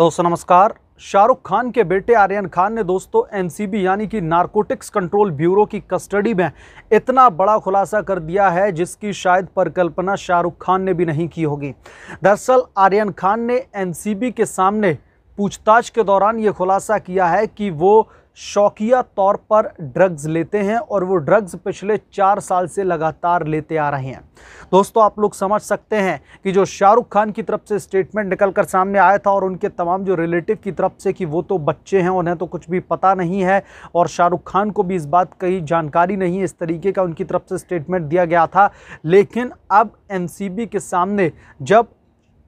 दोस्तों नमस्कार शाहरुख खान के बेटे आर्यन खान ने दोस्तों एनसीबी यानी कि नारकोटिक्स कंट्रोल ब्यूरो की कस्टडी में इतना बड़ा खुलासा कर दिया है जिसकी शायद परिकल्पना शाहरुख खान ने भी नहीं की होगी दरअसल आर्यन खान ने एनसीबी के सामने पूछताछ के दौरान ये खुलासा किया है कि वो शौकिया तौर पर ड्रग्स लेते हैं और वो ड्रग्स पिछले चार साल से लगातार लेते आ रहे हैं दोस्तों आप लोग समझ सकते हैं कि जो शाहरुख खान की तरफ से स्टेटमेंट निकल कर सामने आया था और उनके तमाम जो रिलेटिव की तरफ से कि वो तो बच्चे हैं उन्हें तो कुछ भी पता नहीं है और शाहरुख खान को भी इस बात की जानकारी नहीं है इस तरीके का उनकी तरफ से स्टेटमेंट दिया गया था लेकिन अब एन के सामने जब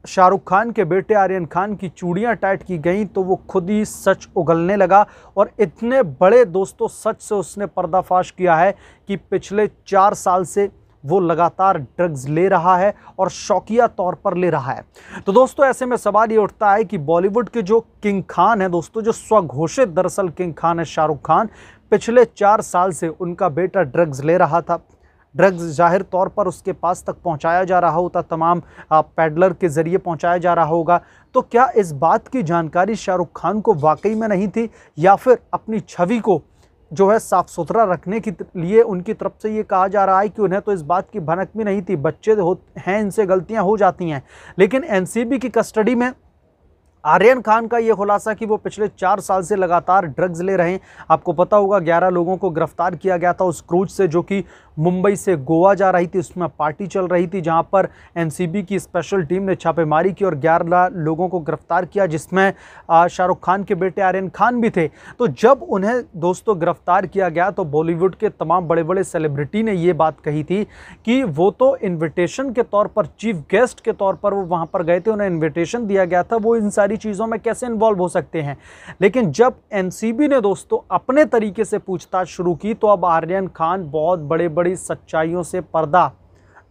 शाहरुख खान के बेटे आर्यन खान की चूड़ियाँ टाइट की गईं तो वो खुद ही सच उगलने लगा और इतने बड़े दोस्तों सच से उसने पर्दाफाश किया है कि पिछले चार साल से वो लगातार ड्रग्स ले रहा है और शौकिया तौर पर ले रहा है तो दोस्तों ऐसे में सवाल ये उठता है कि बॉलीवुड के जो किंग खान है दोस्तों जो स्वघोषित दरअसल किंग खान है शाहरुख खान पिछले चार साल से उनका बेटा ड्रग्स ले रहा था ड्रग्स जाहिर तौर पर उसके पास तक पहुंचाया जा रहा होता तमाम पैडलर के ज़रिए पहुंचाया जा रहा होगा तो क्या इस बात की जानकारी शाहरुख खान को वाकई में नहीं थी या फिर अपनी छवि को जो है साफ़ सुथरा रखने के लिए उनकी तरफ से ये कहा जा रहा है कि उन्हें तो इस बात की भनक भी नहीं थी बच्चे हो हैं इनसे गलतियां हो जाती हैं लेकिन एनसीबी की कस्टडी में आर्यन खान का ये खुलासा कि वो पिछले चार साल से लगातार ड्रग्स ले रहे हैं आपको पता होगा ग्यारह लोगों को गिरफ्तार किया गया था उस क्रूज से जो कि मुंबई से गोवा जा रही थी उसमें पार्टी चल रही थी जहां पर एनसीबी की स्पेशल टीम ने छापेमारी की और ग्यारह लोगों को गिरफ्तार किया जिसमें शाहरुख खान के बेटे आर्यन खान भी थे तो जब उन्हें दोस्तों गिरफ्तार किया गया तो बॉलीवुड के तमाम बड़े बड़े सेलिब्रिटी ने ये बात कही थी कि वो तो इन्विटेशन के तौर पर चीफ गेस्ट के तौर पर वो वहाँ पर गए थे उन्हें इन्विटेशन दिया गया था वो इन सारी चीज़ों में कैसे इन्वॉल्व हो सकते हैं लेकिन जब एन ने दोस्तों अपने तरीके से पूछताछ शुरू की तो अब आर्यन खान बहुत बड़े बड़े बड़ी सच्चाइयों से पर्दा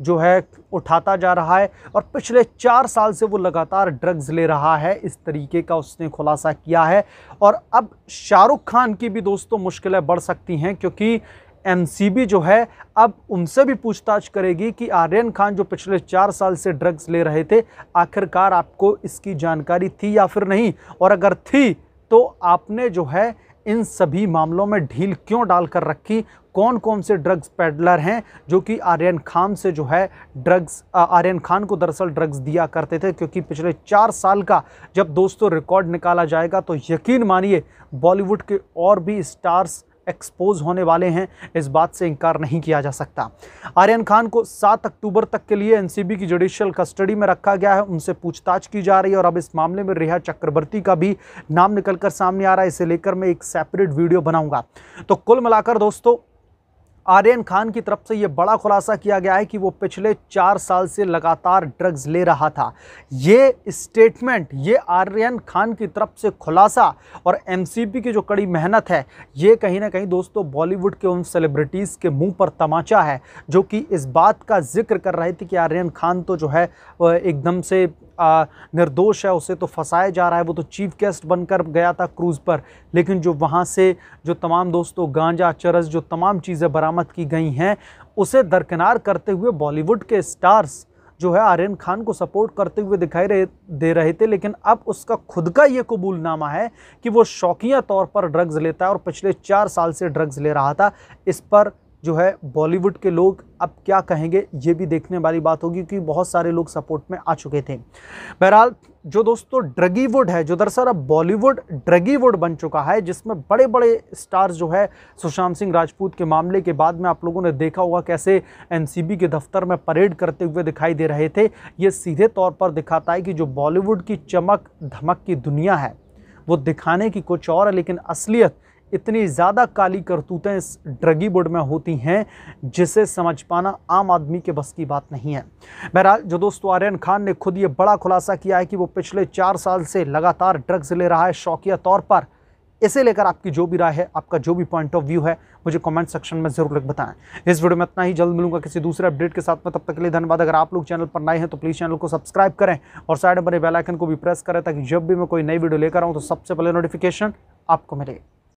जो है उठाता जा रहा है और पिछले चार साल से वो लगातार ड्रग्स ले रहा है इस तरीके का उसने खुलासा किया है और अब शाहरुख खान की भी दोस्तों मुश्किलें बढ़ सकती हैं क्योंकि एम जो है अब उनसे भी पूछताछ करेगी कि आर्यन खान जो पिछले चार साल से ड्रग्स ले रहे थे आखिरकार आपको इसकी जानकारी थी या फिर नहीं और अगर थी तो आपने जो है इन सभी मामलों में ढील क्यों डालकर रखी कौन कौन से ड्रग्स पेडलर हैं जो कि आर्यन खान से जो है ड्रग्स आर्यन खान को दरअसल ड्रग्स दिया करते थे क्योंकि पिछले चार साल का जब दोस्तों रिकॉर्ड निकाला जाएगा तो यकीन मानिए बॉलीवुड के और भी स्टार्स एक्सपोज होने वाले हैं इस बात से इंकार नहीं किया जा सकता आर्यन खान को 7 अक्टूबर तक के लिए एनसीबी की जुडिशियल कस्टडी में रखा गया है उनसे पूछताछ की जा रही है और अब इस मामले में रिहा चक्रवर्ती का भी नाम निकलकर सामने आ रहा है इसे लेकर मैं एक सेपरेट वीडियो बनाऊंगा तो कुल मिलाकर दोस्तों आर्यन खान की तरफ से ये बड़ा खुलासा किया गया है कि वो पिछले चार साल से लगातार ड्रग्स ले रहा था ये स्टेटमेंट ये आर्यन खान की तरफ से खुलासा और एमसीपी की जो कड़ी मेहनत है ये कहीं ना कहीं दोस्तों बॉलीवुड के उन सेलिब्रिटीज़ के मुंह पर तमाचा है जो कि इस बात का जिक्र कर रहे थे कि आर्यन खान तो जो है एकदम से निर्दोष है उसे तो फंसाया जा रहा है वो तो चीफ गेस्ट बनकर गया था क्रूज़ पर लेकिन जो वहाँ से जो तमाम दोस्तों गांजा चरस जो तमाम चीज़ें बरामद की गई हैं उसे दरकिनार करते हुए बॉलीवुड के स्टार्स जो है आर्यन खान को सपोर्ट करते हुए दिखाई रहे दे रहे थे लेकिन अब उसका खुद का ये कबूलनामा है कि वो शौकिया तौर पर ड्रग्स लेता है और पिछले चार साल से ड्रग्स ले रहा था इस पर जो है बॉलीवुड के लोग अब क्या कहेंगे ये भी देखने वाली बात होगी क्योंकि बहुत सारे लोग सपोर्ट में आ चुके थे बहरहाल जो दोस्तों ड्रगीवुड है जो दरअसल अब बॉलीवुड ड्रगीवुड बन चुका है जिसमें बड़े बड़े स्टार्स जो है सुशांत सिंह राजपूत के मामले के बाद में आप लोगों ने देखा होगा कैसे एनसीबी के दफ्तर में परेड करते हुए दिखाई दे रहे थे ये सीधे तौर पर दिखाता है कि जो बॉलीवुड की चमक धमक की दुनिया है वो दिखाने की कुछ और है लेकिन असलियत इतनी ज़्यादा काली करतूतें इस ड्रगी बोर्ड में होती हैं जिसे समझ पाना आम आदमी के बस की बात नहीं है बहरहाल जो दोस्तों आर्यन खान ने खुद ये बड़ा खुलासा किया है कि वो पिछले चार साल से लगातार ड्रग्स ले रहा है शौकिया तौर पर इसे लेकर आपकी जो भी राय है आपका जो भी पॉइंट ऑफ व्यू है मुझे कमेंट सेक्शन में जरूर लिख बताएं इस वीडियो में इतना ही जल्द मिलूंगा किसी दूसरे अपडेट के साथ में तब तक के लिए धन्यवाद अगर आप लोग चैनल पर नए हैं तो प्लीज़ चैनल को सब्सक्राइब करें और साइड में बेल आइकन को भी प्रेस करें ताकि जब भी मैं कोई नई वीडियो लेकर आऊँ तो सबसे पहले नोटिफिकेशन आपको मिले